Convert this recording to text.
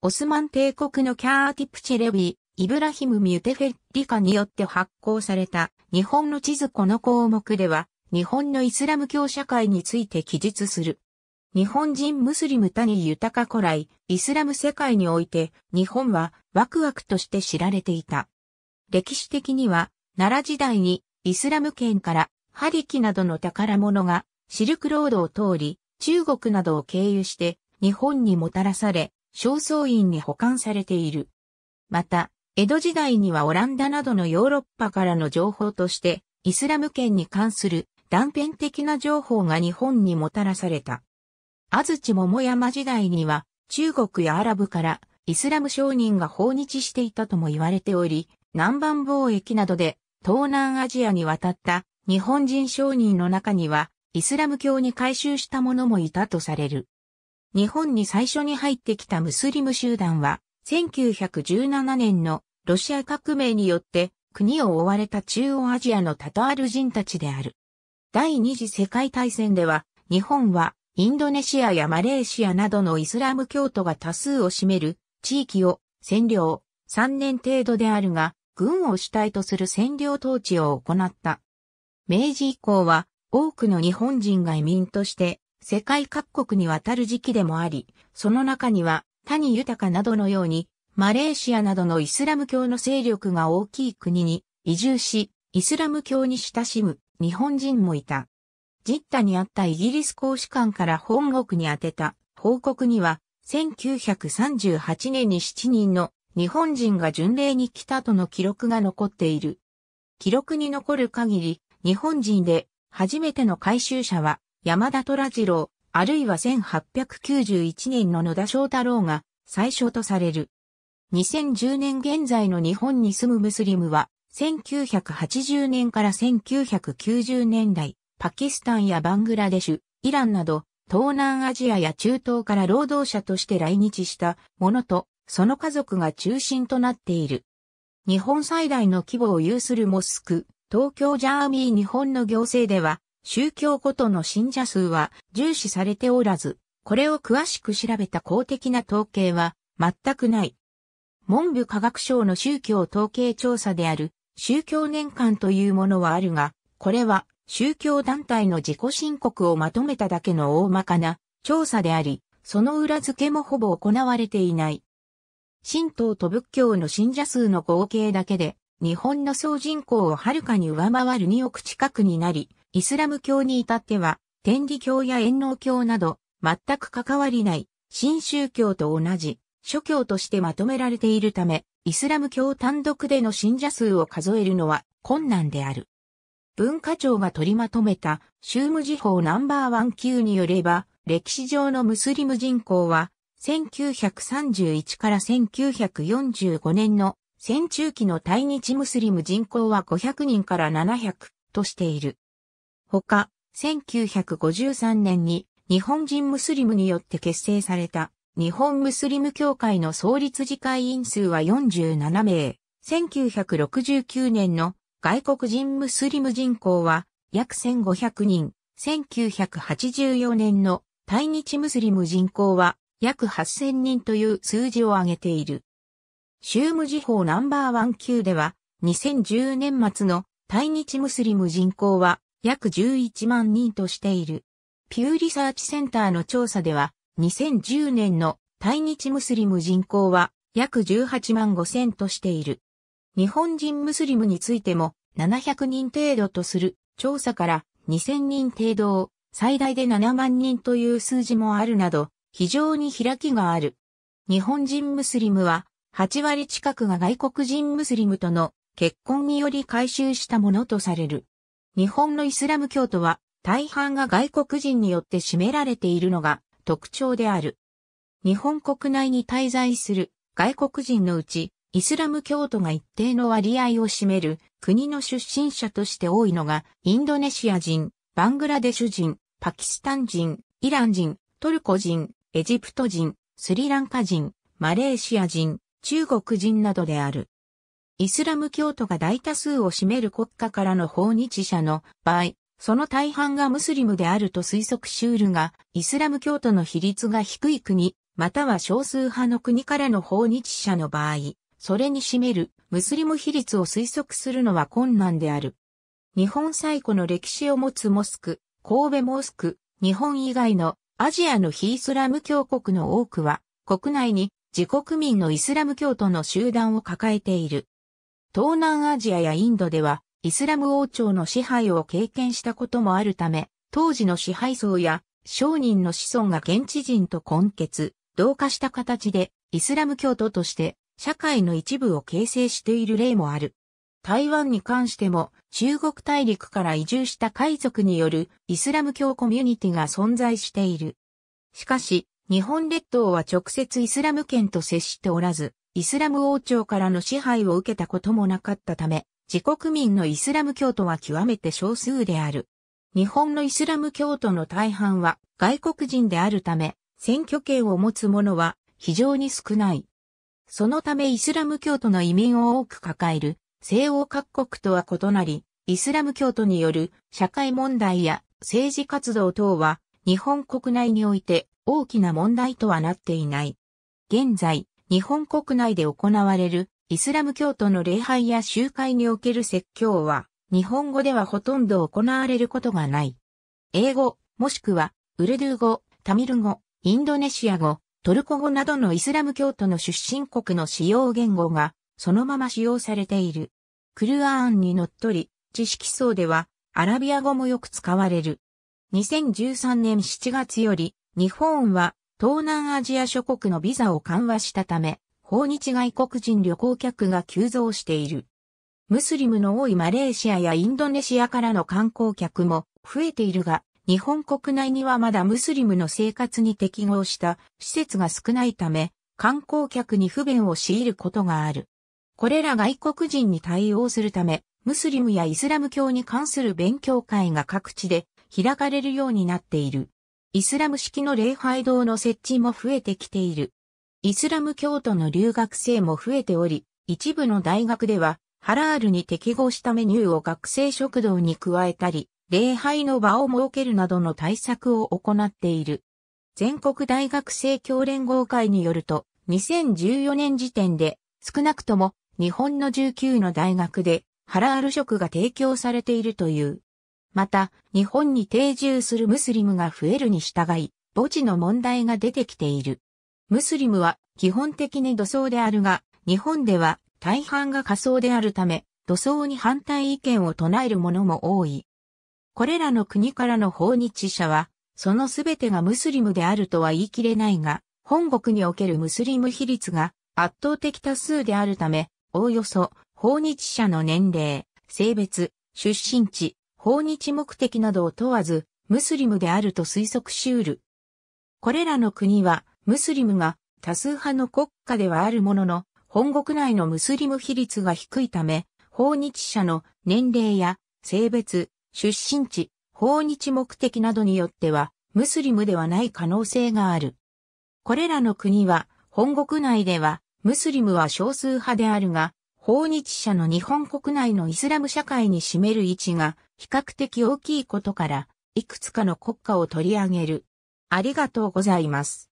オスマン帝国のキャーティプチェレビ、イブラヒム・ミュテフェッリカによって発行された日本の地図この項目では、日本のイスラム教社会について記述する。日本人ムスリム谷豊古来、イスラム世界において、日本はワクワクとして知られていた。歴史的には、奈良時代にイスラム圏からハリキなどの宝物がシルクロードを通り、中国などを経由して日本にもたらされ、正倉院に保管されている。また、江戸時代にはオランダなどのヨーロッパからの情報として、イスラム圏に関する断片的な情報が日本にもたらされた。安土桃山時代には、中国やアラブからイスラム商人が訪日していたとも言われており、南蛮貿易などで東南アジアに渡った日本人商人の中には、イスラム教に改宗した者もいたとされる。日本に最初に入ってきたムスリム集団は、1917年のロシア革命によって国を追われた中央アジアのタタール人たちである。第二次世界大戦では、日本はインドネシアやマレーシアなどのイスラム教徒が多数を占める地域を占領、3年程度であるが、軍を主体とする占領統治を行った。明治以降は多くの日本人が移民として世界各国にわたる時期でもあり、その中には、谷豊などのように、マレーシアなどのイスラム教の勢力が大きい国に移住し、イスラム教に親しむ日本人もいた。ジッタにあったイギリス公使館から本国に宛てた報告には、1938年に7人の日本人が巡礼に来たとの記録が残っている。記録に残る限り、日本人で初めての回収者は山田虎次郎、あるいは1891年の野田翔太郎が最初とされる。2010年現在の日本に住むムスリムは、1980年から1990年代、パキスタンやバングラデシュ、イランなど、東南アジアや中東から労働者として来日したものと、その家族が中心となっている。日本最大の規模を有するモスク、東京ジャーミー日本の行政では、宗教ごとの信者数は重視されておらず、これを詳しく調べた公的な統計は全くない。文部科学省の宗教統計調査である宗教年間というものはあるが、これは宗教団体の自己申告をまとめただけの大まかな調査であり、その裏付けもほぼ行われていない。神道と仏教の信者数の合計だけで、日本の総人口をはるかに上回る2億近くになり、イスラム教に至っては、天理教や遠納教など、全く関わりない、新宗教と同じ、諸教としてまとめられているため、イスラム教単独での信者数を数えるのは困難である。文化庁が取りまとめた、宗務時報ナンバーワン級によれば、歴史上のムスリム人口は、1931から1945年の戦中期の対日ムスリム人口は500人から700としている。ほか、1953年に日本人ムスリムによって結成された日本ムスリム協会の創立次会員数は47名。1969年の外国人ムスリム人口は約1500人。1984年の対日ムスリム人口は約8000人という数字を上げている。州務時報ナンバーワン級では2010年末の対日ムスリム人口は約11万人としている。ピューリサーチセンターの調査では、2010年の対日ムスリム人口は約18万5千としている。日本人ムスリムについても700人程度とする調査から2000人程度を最大で7万人という数字もあるなど非常に開きがある。日本人ムスリムは8割近くが外国人ムスリムとの結婚により回収したものとされる。日本のイスラム教徒は大半が外国人によって占められているのが特徴である。日本国内に滞在する外国人のうちイスラム教徒が一定の割合を占める国の出身者として多いのがインドネシア人、バングラデシュ人、パキスタン人、イラン人、トルコ人、エジプト人、スリランカ人、マレーシア人、中国人などである。イスラム教徒が大多数を占める国家からの訪日者の場合、その大半がムスリムであると推測しうるが、イスラム教徒の比率が低い国、または少数派の国からの訪日者の場合、それに占めるムスリム比率を推測するのは困難である。日本最古の歴史を持つモスク、神戸モスク、日本以外のアジアの非イスラム教国の多くは、国内に自国民のイスラム教徒の集団を抱えている。東南アジアやインドでは、イスラム王朝の支配を経験したこともあるため、当時の支配層や商人の子孫が現地人と混血、同化した形で、イスラム教徒として社会の一部を形成している例もある。台湾に関しても中国大陸から移住した海賊によるイスラム教コミュニティが存在している。しかし、日本列島は直接イスラム圏と接しておらず、イスラム王朝からの支配を受けたこともなかったため、自国民のイスラム教徒は極めて少数である。日本のイスラム教徒の大半は外国人であるため、選挙権を持つ者は非常に少ない。そのためイスラム教徒の移民を多く抱える西欧各国とは異なり、イスラム教徒による社会問題や政治活動等は日本国内において大きな問題とはなっていない。現在、日本国内で行われるイスラム教徒の礼拝や集会における説教は、日本語ではほとんど行われることがない。英語、もしくは、ウルドゥー語、タミル語、インドネシア語、トルコ語などのイスラム教徒の出身国の使用言語が、そのまま使用されている。クルアーンにのっとり、知識層では、アラビア語もよく使われる。2013年7月より、日本は、東南アジア諸国のビザを緩和したため、訪日外国人旅行客が急増している。ムスリムの多いマレーシアやインドネシアからの観光客も増えているが、日本国内にはまだムスリムの生活に適合した施設が少ないため、観光客に不便を強いることがある。これら外国人に対応するため、ムスリムやイスラム教に関する勉強会が各地で開かれるようになっている。イスラム式の礼拝堂の設置も増えてきている。イスラム教徒の留学生も増えており、一部の大学では、ハラールに適合したメニューを学生食堂に加えたり、礼拝の場を設けるなどの対策を行っている。全国大学生協連合会によると、2014年時点で、少なくとも日本の19の大学で、ハラール食が提供されているという。また、日本に定住するムスリムが増えるに従い、墓地の問題が出てきている。ムスリムは基本的に土葬であるが、日本では大半が仮葬であるため、土葬に反対意見を唱える者も多い。これらの国からの訪日者は、そのすべてがムスリムであるとは言い切れないが、本国におけるムスリム比率が圧倒的多数であるため、おおよそ訪日者の年齢、性別、出身地、訪日目的などを問わず、ムスリムであると推測しうる。これらの国は、ムスリムが多数派の国家ではあるものの、本国内のムスリム比率が低いため、訪日者の年齢や性別、出身地、訪日目的などによっては、ムスリムではない可能性がある。これらの国は、本国内では、ムスリムは少数派であるが、訪日者の日本国内のイスラム社会に占める位置が比較的大きいことから、いくつかの国家を取り上げる。ありがとうございます。